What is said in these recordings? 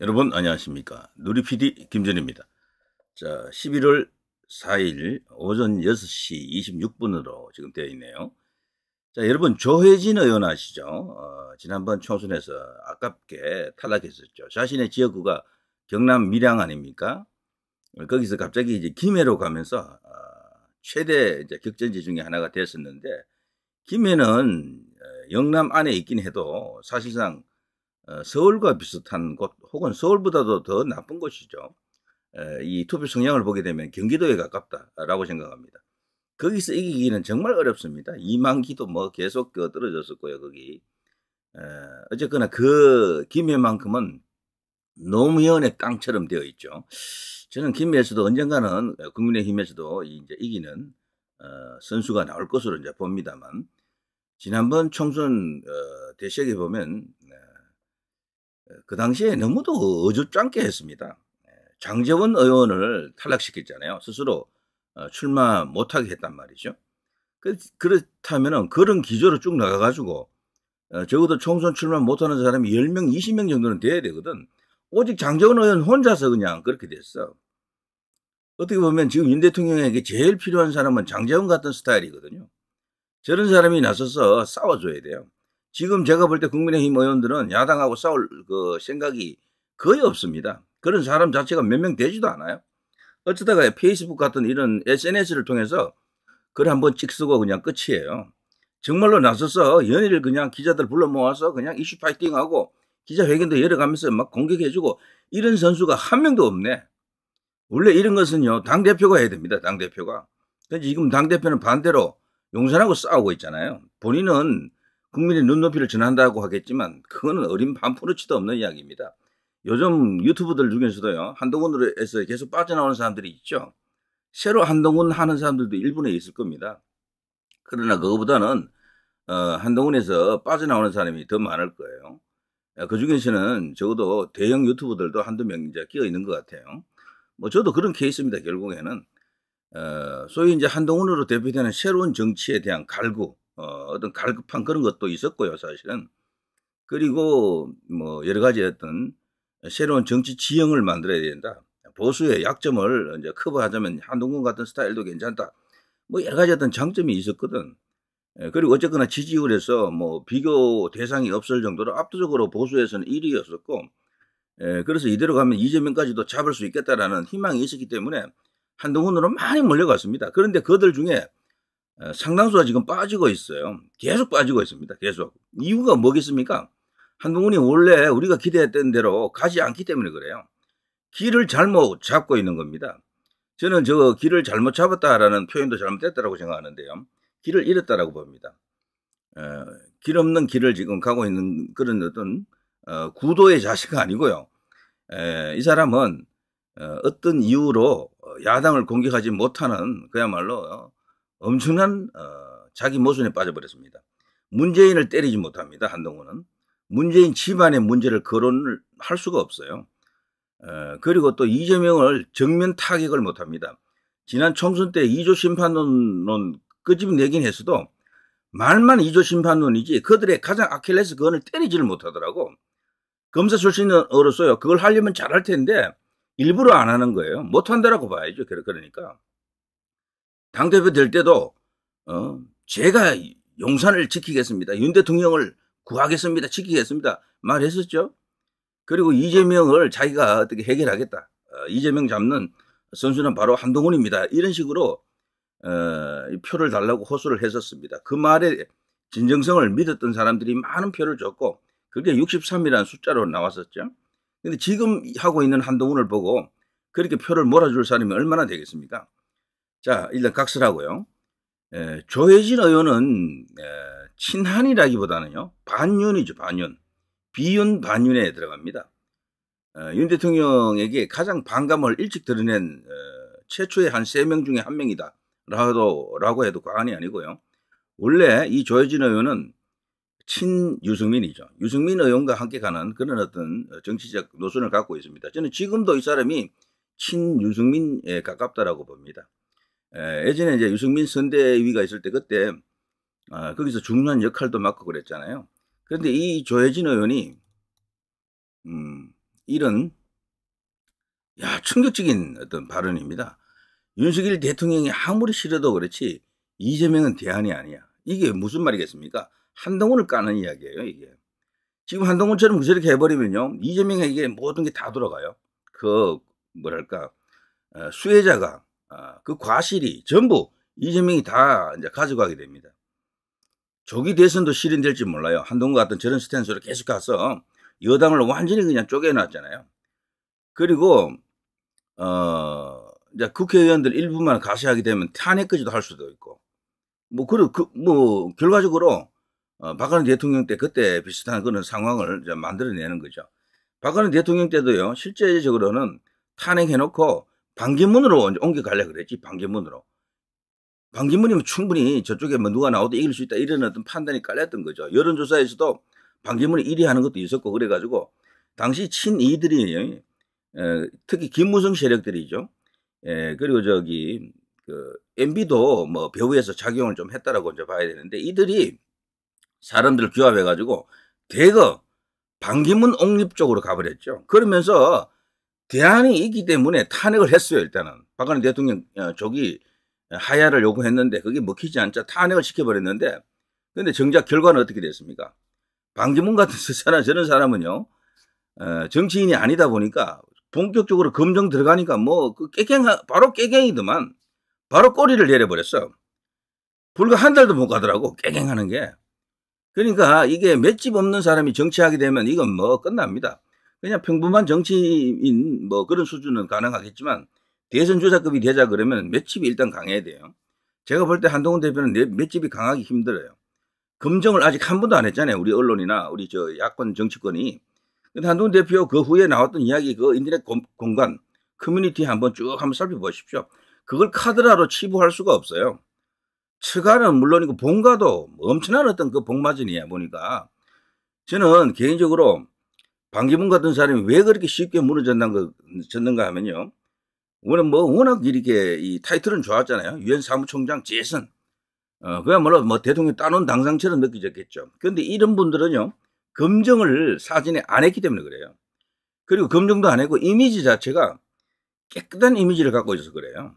여러분 안녕하십니까 누리피디 김준입니다 자 11월 4일 오전 6시 26분으로 지금 되어 있네요 자 여러분 조혜진 의원 아시죠 어, 지난번 총선에서 아깝게 탈락했었죠 자신의 지역구가 경남 밀양 아닙니까 거기서 갑자기 이제 김해로 가면서 어, 최대 이제 격전지 중에 하나가 됐었는데 김해는 어, 영남 안에 있긴 해도 사실상 어, 서울과 비슷한 곳 혹은 서울보다도 더 나쁜 곳이죠. 이 투표 성향을 보게 되면 경기도에 가깝다라고 생각합니다. 거기서 이기기는 정말 어렵습니다. 이만기도 뭐 계속 그 떨어졌었고요, 거기. 어쨌거나 그 김해만큼은 노무현의 깡처럼 되어 있죠. 저는 김해에서도 언젠가는 국민의힘에서도 이제 이기는 어, 선수가 나올 것으로 이제 봅니다만 지난번 총선 어, 대시에 보면 네, 그 당시에 너무도 어줍잖게 했습니다. 예, 장재원 의원을 탈락시켰잖아요. 스스로 어, 출마 못하게 했단 말이죠. 그, 그렇다면 그런 기조로 쭉 나가가지고 어, 적어도 총선 출마 못하는 사람이 10명, 20명 정도는 돼야 되거든. 오직 장재원 의원 혼자서 그냥 그렇게 됐어. 어떻게 보면 지금 윤 대통령에게 제일 필요한 사람은 장재원 같은 스타일이거든요. 저런 사람이 나서서 싸워줘야 돼요. 지금 제가 볼 때 국민의힘 의원들은 야당하고 싸울 그 생각이 거의 없습니다. 그런 사람 자체가 몇 명 되지도 않아요. 어쩌다가 페이스북 같은 이런 SNS를 통해서 글 한 번 찍쓰고 그냥 끝이에요. 정말로 나서서 연일를 그냥 기자들 불러 모아서 그냥 이슈 파이팅하고 기자회견도 열어가면서 막 공격해주고 이런 선수가 한 명도 없네. 원래 이런 것은요, 당대표가 해야 됩니다. 당대표가. 근데 지금 당대표는 반대로 용산하고 싸우고 있잖아요. 본인은 국민의 눈높이를 전한다고 하겠지만 그거는 어린 반프로치도 없는 이야기입니다. 요즘 유튜브들 중에서도요 한동훈에서 으 계속 빠져나오는 사람들이 있죠. 새로 한동훈 하는 사람들도 일본에 있을 겁니다. 그러나 그거보다는 어, 한동훈에서 빠져나오는 사람이 더 많을 거예요. 그 중에서는 적어도 대형 유튜브들도 한두 명 이제 끼어 있는 것 같아요. 뭐 저도 그런 케이스입니다. 결국에는 어, 소위 이제 한동훈으로 대표되는 새로운 정치에 대한 갈구 어, 어떤 갈급한 그런 것도 있었고요, 사실은. 그리고 뭐 여러 가지 어떤 새로운 정치 지형을 만들어야 된다. 보수의 약점을 이제 커버하자면 한동훈 같은 스타일도 괜찮다. 뭐 여러 가지 어떤 장점이 있었거든. 예, 그리고 어쨌거나 지지율에서 뭐 비교 대상이 없을 정도로 압도적으로 보수에서는 1위였었고, 예, 그래서 이대로 가면 이재명까지도 잡을 수 있겠다라는 희망이 있었기 때문에 한동훈으로 많이 몰려갔습니다. 그런데 그들 중에 어, 상당수가 지금 빠지고 있어요. 계속 빠지고 있습니다. 계속. 이유가 뭐겠습니까? 한국은 원래 우리가 기대했던 대로 가지 않기 때문에 그래요. 길을 잘못 잡고 있는 겁니다. 저는 저 길을 잘못 잡았다라는 표현도 잘못됐다고 생각하는데요. 길을 잃었다라고 봅니다. 어, 길 없는 길을 지금 가고 있는 그런 어떤 어, 구도의 자식가 아니고요. 에, 이 사람은 어, 어떤 이유로 야당을 공격하지 못하는 그야말로 엄청난 어, 자기 모순에 빠져버렸습니다. 문재인을 때리지 못합니다. 한동훈은 문재인 집안의 문제를 거론을 할 수가 없어요. 어, 그리고 또 이재명을 정면 타격을 못합니다. 지난 총선 때 2조 심판론 끄집내긴 했어도 말만 2조 심판론이지 그들의 가장 아킬레스 건을 때리지를 못하더라고. 검사 출신으로서요 그걸 하려면 잘할 텐데 일부러 안 하는 거예요. 못한다라고 봐야죠. 그러니까. 당대표 될 때도 어, 제가 용산을 지키겠습니다. 윤 대통령을 구하겠습니다. 지키겠습니다. 말했었죠. 그리고 이재명을 자기가 어떻게 해결하겠다. 어, 이재명 잡는 선수는 바로 한동훈입니다. 이런 식으로 어, 표를 달라고 호소를 했었습니다. 그 말에 진정성을 믿었던 사람들이 많은 표를 줬고 그게 63이라는 숫자로 나왔었죠. 근데 지금 하고 있는 한동훈을 보고 그렇게 표를 몰아줄 사람이 얼마나 되겠습니까? 자, 일단 각설하고요. 에, 예, 조혜진 의원은 에, 예, 친한이라기보다는요 반윤이죠 반윤 비윤 반윤에 들어갑니다. 에, 어, 윤 대통령에게 가장 반감을 일찍 드러낸 에, 어, 최초의 한 세 명 중에 한 명이다 라도 라고 해도 과언이 아니고요. 원래 이 조혜진 의원은 친 유승민이죠. 유승민 의원과 함께 가는 그런 어떤 정치적 노선을 갖고 있습니다. 저는 지금도 이 사람이 친 유승민에 가깝다라고 봅니다. 예, 전에 이제 유승민 선대위가 있을 때 그때 아, 거기서 중요한 역할도 맡고 그랬잖아요. 그런데 이 조혜진 의원이 음, 이런 야 충격적인 어떤 발언입니다. 윤석열 대통령이 아무리 싫어도 그렇지 이재명은 대안이 아니야. 이게 무슨 말이겠습니까? 한동훈을 까는 이야기예요. 이게 지금 한동훈처럼 저렇게 해버리면요 이재명에게 모든 게 다 돌아가요. 그 뭐랄까 어, 수혜자가 아, 그 과실이 전부 이재명이 다 이제 가져가게 됩니다. 조기 대선도 실현될지 몰라요. 한동훈 같은 저런 스탠스로 계속 가서 여당을 완전히 그냥 쪼개놨잖아요. 그리고 어 이제 국회의원들 일부만 가세하게 되면 탄핵까지도 할 수도 있고 뭐그리 그, 뭐 결과적으로 어, 박근혜 대통령 때 그때 비슷한 그런 상황을 이제 만들어내는 거죠. 박근혜 대통령 때도요 실제적으로는 탄핵해놓고 반기문으로 옮겨갈래 그랬지, 반기문으로. 반기문이면 충분히 저쪽에 뭐 누가 나오도 이길 수 있다 이런 어떤 판단이 깔렸던 거죠. 여론조사에서도 반기문이 1위 하는 것도 있었고 그래가지고 당시 친이들이 에, 특히 김무성 세력들이죠. 예, 그리고 저기 그 MB도 뭐 배후에서 작용을 좀 했다라고 이제 봐야 되는데 이들이 사람들 을 규합해가지고 대거 반기문 옹립 쪽으로 가버렸죠. 그러면서 대안이 있기 때문에 탄핵을 했어요, 일단은. 박근혜 대통령 어, 조기 하야를 요구했는데 그게 먹히지 않자 탄핵을 시켜버렸는데 근데 정작 결과는 어떻게 됐습니까? 방기문 같은 사람, 저런 사람은요, 어, 정치인이 아니다 보니까 본격적으로 검정 들어가니까 뭐, 그 깨갱, 바로 깨갱이더만 바로 꼬리를 내려버렸어. 불과 한 달도 못 가더라고, 깨갱하는 게. 그러니까 이게 맷집 없는 사람이 정치하게 되면 이건 뭐 끝납니다. 그냥 평범한 정치인 뭐 그런 수준은 가능하겠지만 대선 주자급이 되자 그러면 몇 집이 일단 강해야 돼요. 제가 볼 때 한동훈 대표는 몇 집이 강하기 힘들어요. 검증을 아직 한 번도 안 했잖아요. 우리 언론이나 우리 저 야권 정치권이. 근데 한동훈 대표 그 후에 나왔던 이야기 그 인터넷 공, 간 커뮤니티 한번 쭉 한번 살펴보십시오. 그걸 카드라로 치부할 수가 없어요. 측안은 물론이고 본가도 엄청난 어떤 그 복마진이야 보니까 저는 개인적으로 반기문 같은 사람이 왜 그렇게 쉽게 무너졌는가 그, 하면요. 오늘 뭐 워낙 이렇게 이 타이틀은 좋았잖아요. 유엔 사무총장 제슨. 어, 그야말로 뭐 대통령 이 따놓은 당상처럼 느껴졌겠죠. 그런데 이런 분들은요. 검증을 사진에 안 했기 때문에 그래요. 그리고 검증도 안 했고 이미지 자체가 깨끗한 이미지를 갖고 있어서 그래요.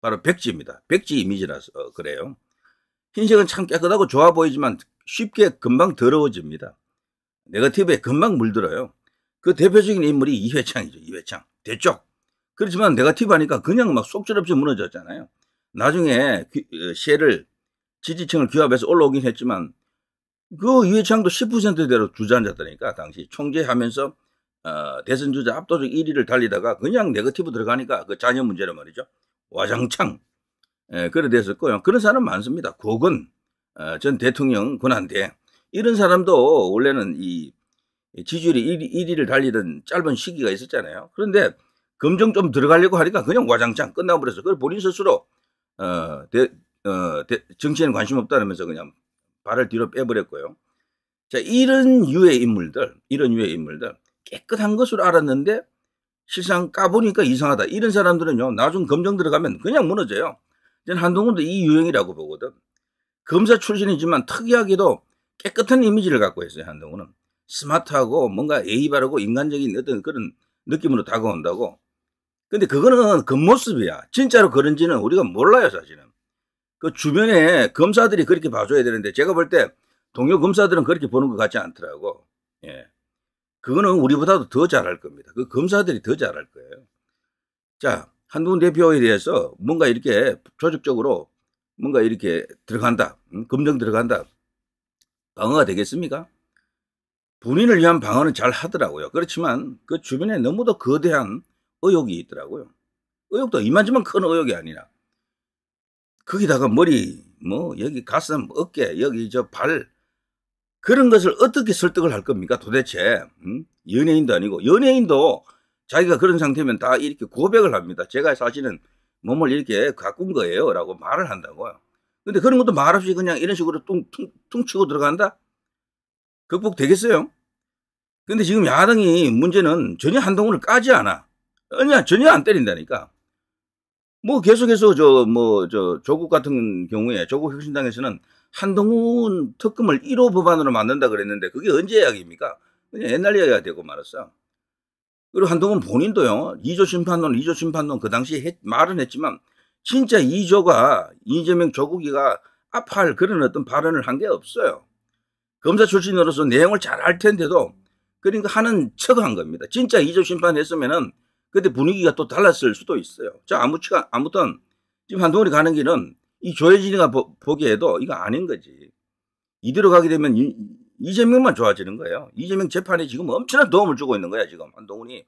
바로 백지입니다. 백지 이미지라서 어, 그래요. 흰색은 참 깨끗하고 좋아 보이지만 쉽게 금방 더러워집니다. 네거티브에 금방 물들어요. 그 대표적인 인물이 이회창이죠. 이회창. 대쪽. 그렇지만 네거티브 하니까 그냥 막 속절없이 무너졌잖아요. 나중에 어, 시해를 지지층을 규합해서 올라오긴 했지만 그 이회창도 10%대로 주저앉았다니까 당시 총재하면서 어, 대선 주자 압도적 1위를 달리다가 그냥 네거티브 들어가니까 그 자녀 문제란 말이죠. 와장창 에, 예, 그래 됐었고요. 그런 사람 많습니다. 고건 어, 전 대통령 권한대 이런 사람도 원래는 이 지지율이 1위, 를 달리던 짧은 시기가 있었잖아요. 그런데 검정 좀 들어가려고 하니까 그냥 와장창 끝나버려서그걸 본인 스스로 어, 대, 어, 대, 정치에는 관심 없다면서 그냥 발을 뒤로 빼버렸고요. 자, 이런 유의 인물들, 이런 유의 인물들 깨끗한 것으로 알았는데 실상 까보니까 이상하다. 이런 사람들은요, 나중 검정 들어가면 그냥 무너져요. 저는 한동훈도 이 유형이라고 보거든. 검사 출신이지만 특이하게도 깨끗한 이미지를 갖고 있어요, 한동훈은. 스마트하고 뭔가 예의 바르고 인간적인 어떤 그런 느낌으로 다가온다고. 근데 그거는 겉모습이야. 진짜로 그런지는 우리가 몰라요, 사실은. 그 주변에 검사들이 그렇게 봐줘야 되는데 제가 볼 때 동료 검사들은 그렇게 보는 것 같지 않더라고. 예. 그거는 우리보다도 더 잘할 겁니다. 그 검사들이 더 잘할 거예요. 자, 한동훈 대표에 대해서 뭔가 이렇게 조직적으로 뭔가 이렇게 들어간다. 음, 검정 들어간다. 방어가 되겠습니까? 본인을 위한 방어는 잘 하더라고요. 그렇지만 그 주변에 너무도 거대한 의욕이 있더라고요. 의욕도 이만저만 큰 의욕이 아니라 거기다가 머리, 뭐 여기 가슴, 어깨, 여기 저 발 그런 것을 어떻게 설득을 할 겁니까? 도대체 음? 연예인도 아니고 연예인도 자기가 그런 상태면 다 이렇게 고백을 합니다. 제가 사실은 몸을 이렇게 가꾼 거예요라고 말을 한다고요. 근데 그런 것도 말없이 그냥 이런 식으로 뚱퉁 퉁 치고 들어간다? 극복되겠어요? 근데 지금 야당이 문제는 전혀 한동훈을 까지 않아. 전혀, 전혀 안 때린다니까. 뭐 계속해서 저, 뭐, 저, 조국 같은 경우에 조국 혁신당에서는 한동훈 특검을 1호 법안으로 만든다 그랬는데 그게 언제 이야기입니까? 그냥 옛날 이야기가 되고 말았어. 그리고 한동훈 본인도요, 2조 심판론, 2조 심판론 그 당시에 했, 말은 했지만 진짜 이조가 이재명 조국이가 아파할 그런 어떤 발언을 한 게 없어요. 검사 출신으로서 내용을 잘 알 텐데도 그러니까 하는 척을 한 겁니다. 진짜 이조 심판했으면은 그때 분위기가 또 달랐을 수도 있어요. 자, 아무치 아무튼 지금 한동훈이 가는 길은 이 조혜진이가 보, 보기에도 이거 아닌 거지. 이대로 가게 되면 이, 이재명만 좋아지는 거예요. 이재명 재판에 지금 엄청난 도움을 주고 있는 거야, 지금 한동훈이.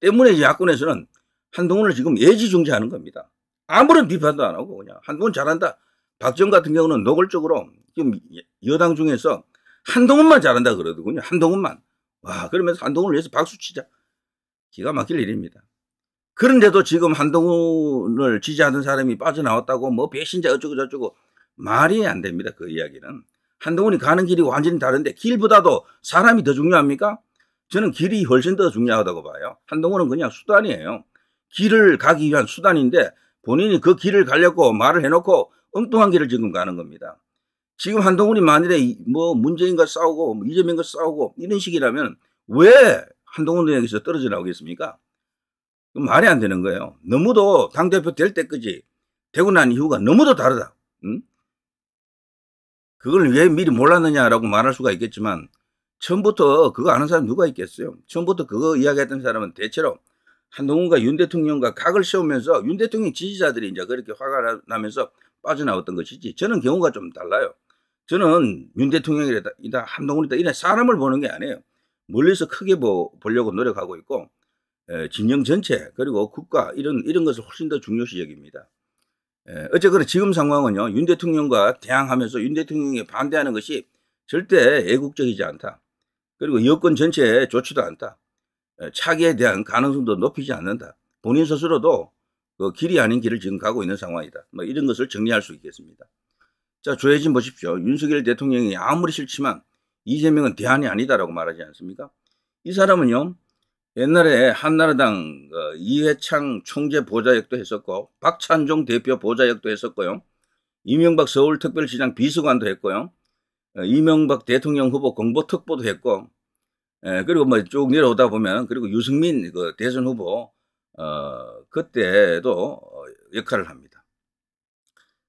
때문에 야권에서는 한동훈을 지금 예지중지하는 겁니다. 아무런 비판도 안 하고 그냥 한동훈 잘한다. 박정 같은 경우는 노골적으로 지금 여당 중에서 한동훈만 잘한다 그러더군요. 한동훈만. 와, 그러면서 한동훈을 위해서 박수 치자. 기가 막힐 일입니다. 그런데도 지금 한동훈을 지지하는 사람이 빠져나왔다고 뭐 배신자 어쩌고저쩌고 말이 안 됩니다. 그 이야기는. 한동훈이 가는 길이 완전히 다른데 길보다도 사람이 더 중요합니까? 저는 길이 훨씬 더 중요하다고 봐요. 한동훈은 그냥 수단이에요. 길을 가기 위한 수단인데 본인이 그 길을 가려고 말을 해놓고 엉뚱한 길을 지금 가는 겁니다. 지금 한동훈이 만일에 뭐 문재인과 싸우고 뭐 이재명과 싸우고 이런 식이라면 왜 한동훈 의원에서떨어져나오겠습니까 말이 안 되는 거예요. 너무도 당대표 될 때까지 되고 난 이유가 너무도 다르다. 응? 그걸 왜 미리 몰랐느냐라고 말할 수가 있겠지만 처음부터 그거 아는 사람 누가 있겠어요? 처음부터 그거 이야기했던 사람은 대체로 한동훈과 윤 대통령과 각을 세우면서 윤 대통령 지지자들이 이제 그렇게 화가 나면서 빠져나왔던 것이지 저는 경우가 좀 달라요. 저는 윤 대통령이다, 한동훈이다 이런 사람을 보는 게 아니에요. 멀리서 크게 보, 보려고 노력하고 있고 에, 진영 전체 그리고 국가 이런 이런 것을 훨씬 더 중요시 여깁니다. 어쨌거나 지금 상황은요 윤 대통령과 대항하면서 윤대통령이 반대하는 것이 절대 애국적이지 않다. 그리고 여권 전체에 좋지도 않다. 차기에 대한 가능성도 높이지 않는다. 본인 스스로도 그 길이 아닌 길을 지금 가고 있는 상황이다. 뭐 이런 것을 정리할 수 있겠습니다. 자, 조혜진 보십시오. 윤석열 대통령이 아무리 싫지만 이재명은 대안이 아니다라고 말하지 않습니까? 이 사람은요, 옛날에 한나라당 어, 이회창 총재 보좌역도 했었고, 박찬종 대표 보좌역도 했었고요. 이명박 서울특별시장 비서관도 했고요. 어, 이명박 대통령 후보 공보특보도 했고, 예, 그리고 뭐 쭉 내려오다 보면 그리고 유승민 그 대선 후보 어, 그때도 어, 역할을 합니다.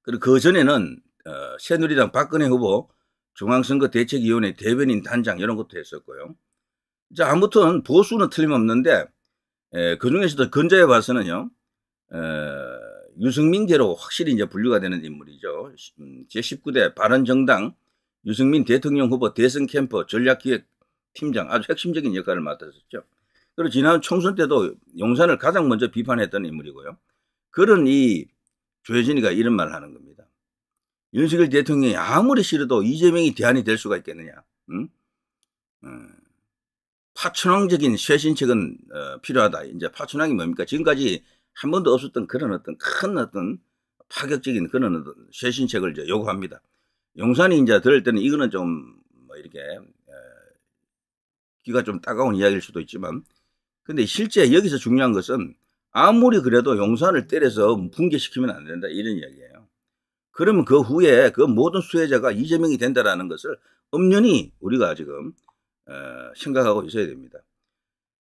그리고 그 전에는 어, 새누리당 박근혜 후보 중앙선거 대책위원회 대변인 단장 이런 것도 했었고요. 자 아무튼 보수는 틀림없는데 예, 그 중에서도 근자에 봐서는요. 에, 어, 유승민계로 확실히 이제 분류가 되는 인물이죠. 음, 제19대 바른정당 유승민 대통령 후보 대선 캠프 전략기획 팀장 아주 핵심적인 역할을 맡았었죠. 그리고 지난 총선 때도 용산을 가장 먼저 비판했던 인물이고요. 그런 이 조혜진이가 이런 말을 하는 겁니다. 윤석열 대통령이 아무리 싫어도 이재명이 대안이 될 수가 있겠느냐. 응? 어, 파천왕적인 쇄신책은 어, 필요하다. 이제 파천왕이 뭡니까? 지금까지 한 번도 없었던 그런 어떤 큰 어떤 파격적인 그런 어떤 쇄신책을 이제 요구합니다. 용산이 이제 들을 때는 이거는 좀 뭐 이렇게 기가 좀 따가운 이야기일 수도 있지만 근데 실제 여기서 중요한 것은 아무리 그래도 용산을 때려서 붕괴시키면 안 된다 이런 이야기예요. 그러면 그 후에 그 모든 수혜자가 이재명이 된다라는 것을 엄연히 우리가 지금 어, 생각하고 있어야 됩니다.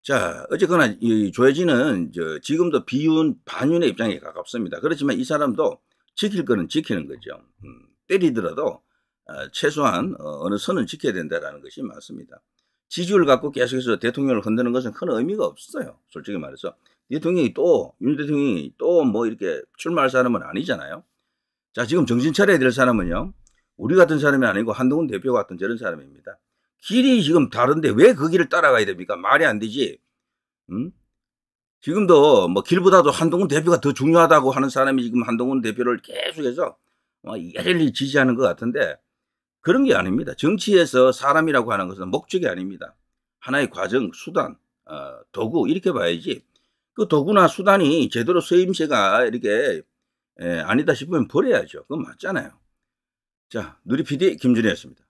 자, 어쨌거나 이 조혜진은 저 지금도 비윤 반윤의 입장에 가깝습니다. 그렇지만 이 사람도 지킬 거는 지키는 거죠. 음, 때리더라도 어, 최소한 어, 어느 선은 지켜야 된다라는 것이 맞습니다. 지지율 갖고 계속해서 대통령을 흔드는 것은 큰 의미가 없어요. 솔직히 말해서. 대통령이 또, 윤 대통령이 또 뭐 이렇게 출마할 사람은 아니잖아요. 자, 지금 정신 차려야 될 사람은요. 우리 같은 사람이 아니고 한동훈 대표 같은 저런 사람입니다. 길이 지금 다른데 왜 그 길을 따라가야 됩니까? 말이 안 되지. 음? 지금도 뭐 길보다도 한동훈 대표가 더 중요하다고 하는 사람이 지금 한동훈 대표를 계속해서 뭐열렬 지지하는 것 같은데 그런 게 아닙니다. 정치에서 사람이라고 하는 것은 목적이 아닙니다. 하나의 과정, 수단, 어, 도구 이렇게 봐야지 그 도구나 수단이 제대로 쓰임새가 이렇게 에, 예, 아니다 싶으면 버려야죠. 그건 맞잖아요. 자, 누리 PD 김준희였습니다.